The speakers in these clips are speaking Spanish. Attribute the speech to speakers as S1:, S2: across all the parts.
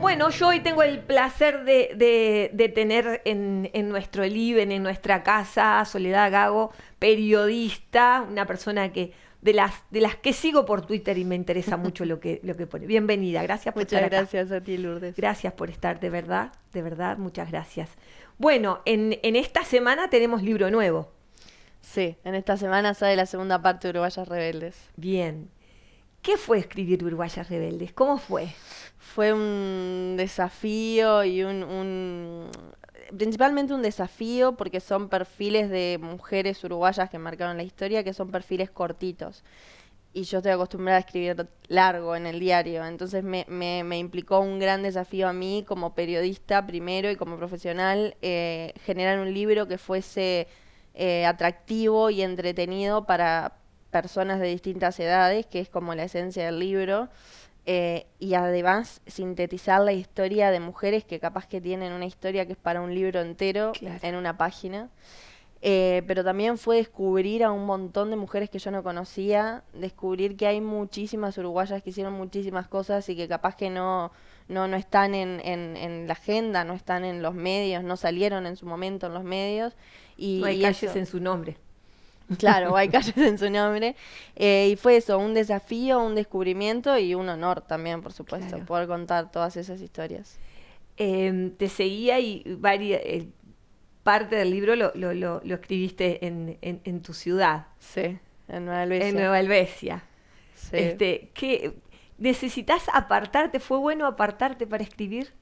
S1: Bueno, yo hoy tengo el placer de, tener en, nuestro live, en nuestra casa, Soledad Gago, periodista, una persona que de las de las que sigo por Twitter y me interesa mucho lo que lo que pone. Bienvenida, gracias por muchas gracias a ti, Lourdes. Gracias por estar, de verdad, de verdad, muchas gracias. Bueno, en, en esta semana tenemos libro nuevo. Sí,
S2: en esta semana sale la segunda parte de Uruguayas Rebeldes.
S1: Bien, ¿Qué fue escribir
S2: Uruguayas Rebeldes? ¿Cómo fue? Fue un desafío y un, principalmente un desafío porque son perfiles de mujeres uruguayas que marcaron la historia, que son perfiles cortitos. Y yo estoy acostumbrada a escribir largo en el diario, entonces me, implicó un gran desafío a mí como periodista primero y como profesional eh, generar un libro que fuese eh, atractivo y entretenido para, personas de distintas edades, que es como la esencia del libro, eh, y además sintetizar la historia de mujeres que capaz que tienen una historia que es para un libro entero en una página. Eh, pero también fue descubrir a un montón de mujeres que yo no conocía, descubrir que hay muchísimas uruguayas que hicieron muchísimas cosas y que capaz que no, no, no están en, en, la agenda, no están en los medios, no salieron en su momento en los medios. Y, no hay calles en su nombre. Claro, hay calles en su nombre. Eh, y fue eso, un desafío, un descubrimiento y un honor también, por supuesto, poder contar todas esas historias. Em, te seguía
S1: y eh, parte del libro lo, escribiste en, tu ciudad. Sí, en Nueva Albesia. En Nueva este, ¿qué,
S2: ¿Necesitas apartarte? ¿Fue bueno apartarte para escribir?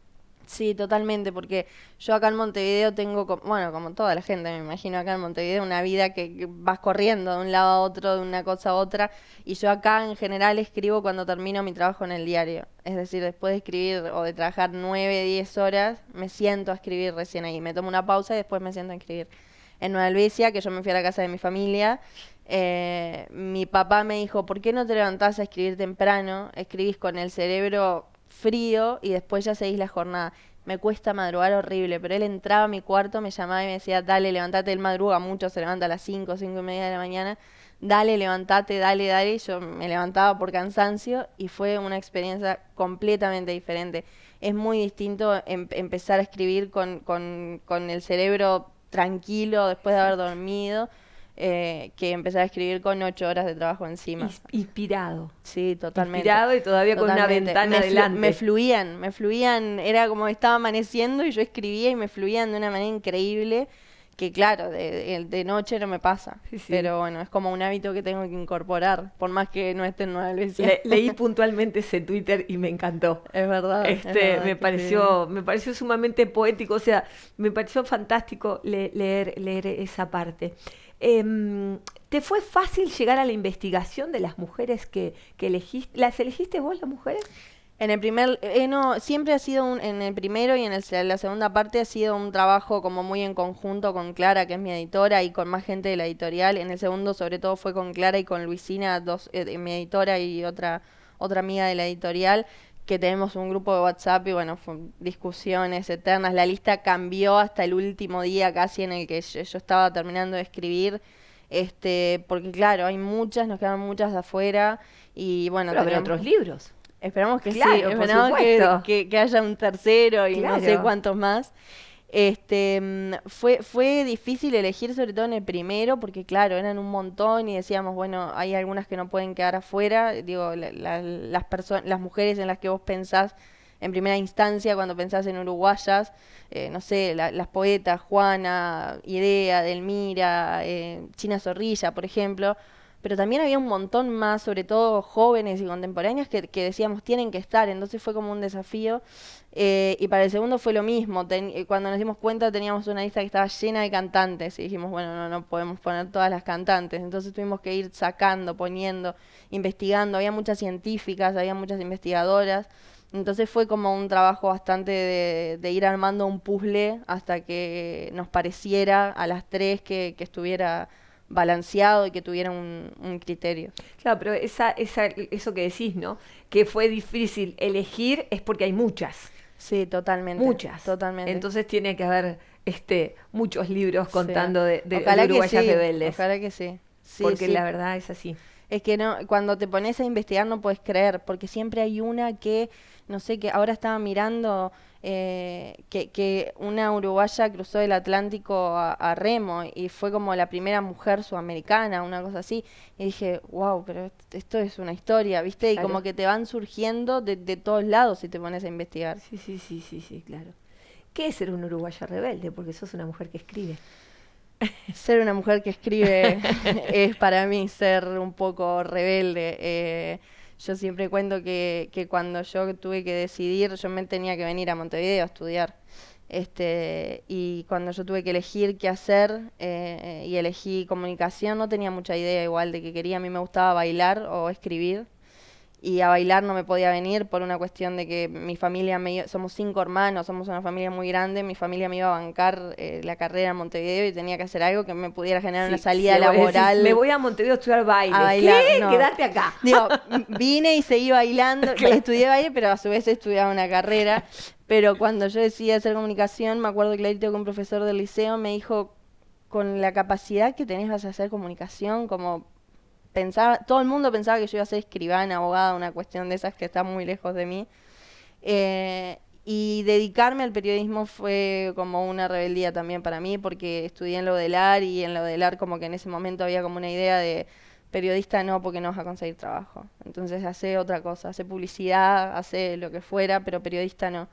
S2: Sí, totalmente, porque yo acá en Montevideo tengo, bueno, como toda la gente, me imagino acá en Montevideo, una vida que vas corriendo de un lado a otro, de una cosa a otra, y yo acá en general escribo cuando termino mi trabajo en el diario. Es decir, después de escribir o de trabajar nueve, diez horas, me siento a escribir recién ahí, me tomo una pausa y después me siento a escribir. En Nueva Albesia, que yo me fui a la casa de mi familia, eh, mi papá me dijo, ¿por qué no te levantás a escribir temprano? Escribís con el cerebro frío y después ya seguís la jornada. Me cuesta madrugar horrible, pero él entraba a mi cuarto, me llamaba y me decía, dale, levántate él madruga mucho, se levanta a las 5, 5 y media de la mañana, dale, levántate dale, dale, yo me levantaba por cansancio y fue una experiencia completamente diferente. Es muy distinto em-, empezar a escribir con, con, con el cerebro tranquilo después de haber dormido eh, que empecé a escribir con ocho horas de trabajo encima. Inspirado. Sí, totalmente. Inspirado y todavía con una ventana adelante. me fluían, me fluían, era como estaba amaneciendo y yo escribía y me fluían de una manera increíble que claro, de, noche no me pasa, pero bueno, es como un hábito que tengo que incorporar, por más que no esté en Nueva leí puntualmente ese Twitter y me encantó. Es verdad. Este, me, pareció,
S1: me pareció sumamente poético, o sea, me pareció fantástico leer, leer esa parte. Eh,
S2: ¿Te fue fácil llegar a la investigación de las mujeres que, que elegiste? ¿Las elegiste vos, las mujeres? En el primer, eh, no, siempre ha sido un, en el primero y en la segunda parte ha sido un trabajo como muy en conjunto con Clara, que es mi editora, y con más gente de la editorial. En el segundo, sobre todo, fue con Clara y con Luisina, dos, eh, mi editora y otra otra amiga de la editorial, que tenemos un grupo de WhatsApp y bueno, discusiones eternas. La lista cambió hasta el último día casi en el que yo, estaba terminando de escribir. Este, porque claro, hay muchas, nos quedan muchas de afuera y bueno, pero otros libros. Esperamos que sí, esperamos que, haya un tercero y no sé cuántos más. Este, mm, fue, fue difícil elegir sobre todo en el primero, porque claro, eran un montón y decíamos, bueno, hay algunas que no pueden quedar afuera, digo, las, mujeres en las que vos pensás en primera instancia cuando pensás en uruguayas, eh, no sé, las poetas, Juana, Idea, Delmira, eh, China Zorrilla, por ejemplo, pero también había un montón más, sobre todo jóvenes y contemporáneas, que, decíamos tienen que estar, entonces fue como un desafío. Eh, y para el segundo fue lo mismo, eh, cuando nos dimos cuenta teníamos una lista que estaba llena de cantantes y dijimos, bueno, no, no podemos poner todas las cantantes, entonces tuvimos que ir sacando, poniendo, investigando, había muchas científicas, había muchas investigadoras. Entonces fue como un trabajo bastante de, ir armando un puzzle hasta que nos pareciera a las tres que estuviera balanceado y que tuviera un, criterio. Claro, pero esa, esa, eso que decís, ¿no?
S1: Que fue difícil elegir es porque hay muchas.
S2: Sí, totalmente. Muchas. Totalmente.
S1: Entonces tiene que haber este, muchos libros contando de, de, rebeldes, de que
S2: que sí. porque la verdad es así. Es que no, cuando te pones a investigar no puedes creer, porque siempre hay una que, no sé, que ahora estaba mirando eh, que, una uruguaya cruzó el Atlántico a, remo y fue como la primera mujer sudamericana, una cosa así. Y dije, wow, pero esto es una historia, ¿viste? Y como que te van surgiendo de, todos lados si te pones a investigar. Sí, sí, sí, sí, sí, claro. ¿Qué es ser un uruguaya rebelde? Porque sos una mujer que escribe. Ser una mujer que escribe es para mí ser un poco rebelde. Eh, yo siempre cuento que, cuando yo tuve que decidir, yo me tenía que venir a Montevideo a estudiar. Este, y cuando yo tuve que elegir qué hacer eh, y elegí comunicación, no tenía mucha idea igual de qué quería. A mí me gustaba bailar o escribir y a bailar no me podía venir por una cuestión de que mi familia, somos cinco hermanos, somos una familia muy grande, mi familia me iba a bancar eh, la carrera en Montevideo y tenía que hacer algo que me pudiera generar una salida laboral. me voy a Montevideo a estudiar baile. ¿Qué? acá. Digo, vine y seguí bailando, estudié baile, pero a su vez estudiaba una carrera. Pero cuando yo decidí hacer comunicación, me acuerdo clarito que un profesor del liceo me dijo, con la capacidad que tenés vas a hacer comunicación, como pensaba, todo el mundo pensaba que yo iba a ser escribana, abogada, una cuestión de esas que está muy lejos de mí. Eh, y dedicarme al periodismo fue como una rebeldía también para mí, porque estudié en lo del AR y en lo del AR como que en ese momento había como una idea de periodista no, porque no vas a conseguir trabajo. Entonces hace otra cosa, hace publicidad, hace lo que fuera, pero periodista no.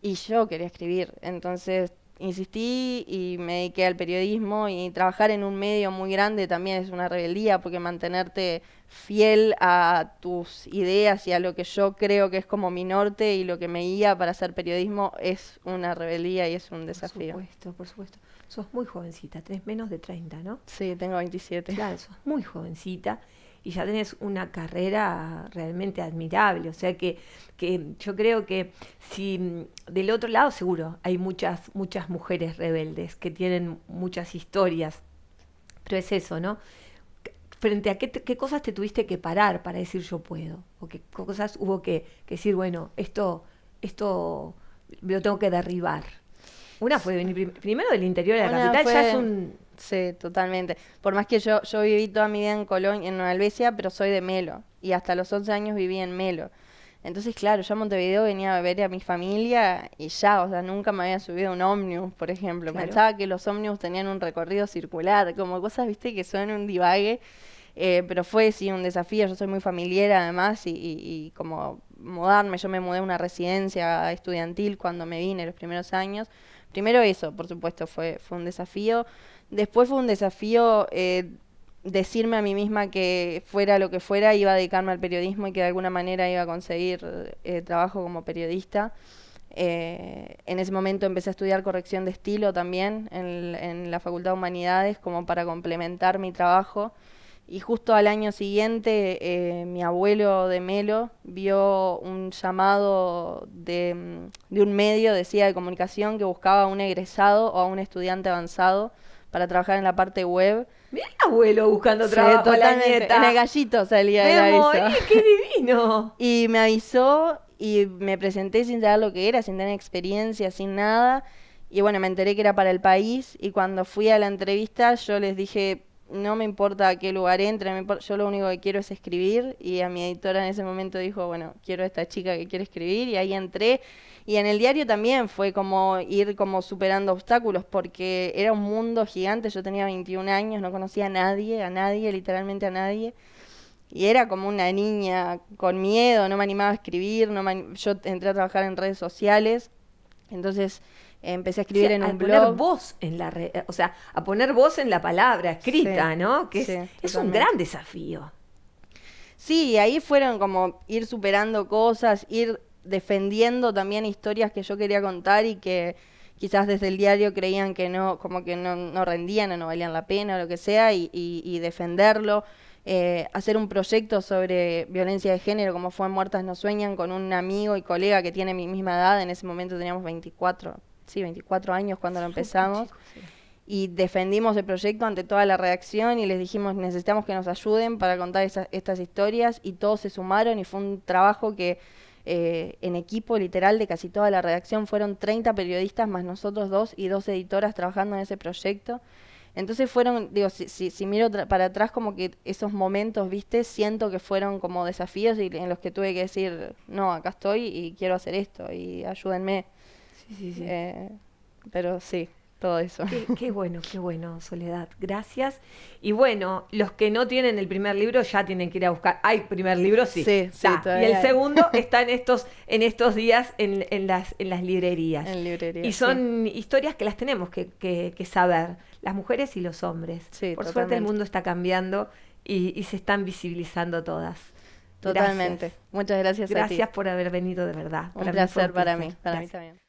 S2: Y yo quería escribir, entonces insistí y me dediqué al periodismo y trabajar en un medio muy grande también es una rebeldía porque mantenerte fiel a tus ideas y a lo que yo creo que es como mi norte y lo que me guía para hacer periodismo es una rebeldía y es un desafío. Por supuesto, por supuesto.
S1: Sos muy jovencita, tres menos de 30, ¿no? Sí, tengo 27. Claro, sos muy jovencita y ya tenés una carrera realmente admirable. O sea que, que yo creo que si mm, del otro lado seguro hay muchas, muchas mujeres rebeldes que tienen muchas historias, pero es eso, ¿no? frente a qué, qué, cosas te tuviste que parar para decir yo puedo, o qué cosas hubo que, que, decir, bueno, esto, esto lo tengo que derribar.
S2: Una fue venir primero del interior de la capital, ya es un Sí, totalmente. Por más que yo, yo viví toda mi vida en Colonia, en Nueva pero soy de Melo. Y hasta los 11 años viví en Melo. Entonces, claro, yo a Montevideo venía a ver a mi familia y ya, o sea, nunca me había subido a un ómnibus, por ejemplo. Me Pensaba que los ómnibus tenían un recorrido circular, como cosas, viste, que son un divague. Eh, pero fue sí un desafío, yo soy muy familiar además y, y, y, como mudarme, yo me mudé a una residencia estudiantil cuando me vine los primeros años, Primero eso, por supuesto, fue, un desafío. Después fue un desafío eh, decirme a mí misma que fuera lo que fuera, iba a dedicarme al periodismo y que de alguna manera iba a conseguir eh, trabajo como periodista. Eh, en ese momento empecé a estudiar corrección de estilo también en la Facultad de Humanidades como para complementar mi trabajo. Y justo al año siguiente, eh, mi abuelo de Melo vio un llamado de, mm, un medio, decía, de comunicación que buscaba a un egresado o a un estudiante avanzado para trabajar en la parte web. Mira el abuelo buscando trabajo de la nieta. En el gallito salía ¡Qué divino! y me avisó y me presenté sin saber lo que era, sin tener experiencia, sin nada. Y bueno, me enteré que era para el país y cuando fui a la entrevista yo les dije, no me importa a qué lugar entre, yo lo único que quiero es escribir y a mi editora en ese momento dijo, bueno, quiero a esta chica que quiere escribir y ahí entré y en el diario también fue como ir como superando obstáculos porque era un mundo gigante, yo tenía 21 años, no conocía a nadie, a nadie, literalmente a nadie. Y era como una niña con miedo, no me animaba a escribir, no yo entré a trabajar en redes sociales, entonces Empecé a escribir en un a poner voz en la o sea, a poner voz en la palabra escrita, ¿no?
S1: Que es, un gran desafío.
S2: Sí, ahí fueron como ir superando cosas, ir defendiendo también historias que yo quería contar y que quizás desde el diario creían que no, como que no, no rendían o no valían la pena o lo que sea, y, defenderlo. Eh, hacer un proyecto sobre violencia de género, como fue Muertas no sueñan, con un amigo y colega que tiene mi misma edad, en ese momento teníamos 24, sí, 24 años cuando lo empezamos. Y defendimos el proyecto ante toda la redacción y les dijimos, necesitamos que nos ayuden para contar estas historias. Y todos se sumaron y fue un trabajo que eh, en equipo literal de casi toda la redacción. Fueron 30 periodistas más nosotros dos y dos editoras trabajando en ese proyecto. Entonces fueron, digo, si, miro para atrás como que esos momentos, viste, siento que fueron como desafíos y en los que tuve que decir, no, acá estoy y quiero hacer esto y ayúdenme. Sí, sí, eh, pero sí, todo eso. Qué, bueno, qué bueno,
S1: Soledad. Gracias. Y bueno, los que no tienen el primer libro ya tienen que ir a buscar. Hay primer libro, sí. sí, y el segundo está en estos, en estos días en, las, las librerías. Y son historias que las tenemos que, saber, las mujeres y los hombres. Por suerte el mundo está cambiando y, se están visibilizando todas. Totalmente. Muchas gracias. Gracias a ti. por haber venido de verdad. Un placer, para mí. Para mí
S2: también.